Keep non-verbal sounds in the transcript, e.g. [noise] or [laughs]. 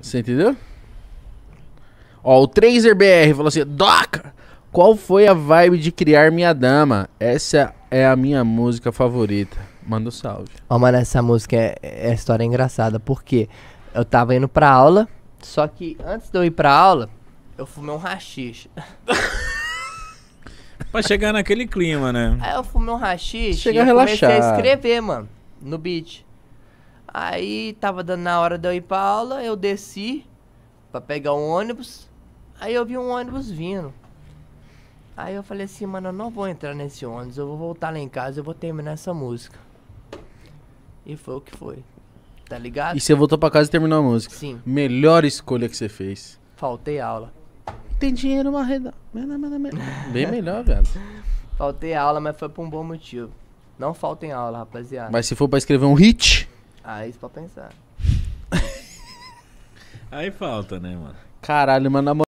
Você entendeu? Ó, o TracerBR falou assim: Doca, qual foi a vibe de criar minha dama? Essa é a minha música favorita. Manda um salve. Ó, mano, essa música é, é história engraçada, porque eu tava indo pra aula, só que antes de eu ir pra aula, eu fumei um rachixe. [laughs] pra chegar naquele clima, né? Aí eu fumei um rachixe e eu comecei relaxado. a escrever, mano, no beat. Aí tava dando na hora de eu ir pra aula, eu desci pra pegar um ônibus. Aí eu vi um ônibus vindo. Aí eu falei assim, mano, eu não vou entrar nesse ônibus, eu vou voltar lá em casa, eu vou terminar essa música. E foi o que foi. Tá ligado? E você voltou pra casa e terminou a música? Sim. Melhor escolha que você fez. Faltei aula. Tem dinheiro uma reda. Bem melhor, velho. [laughs] Faltei aula, mas foi por um bom motivo. Não faltem aula, rapaziada. Mas se for pra escrever um hit, Aí, pra pensar. Aí falta, né, mano? Caralho, mano, na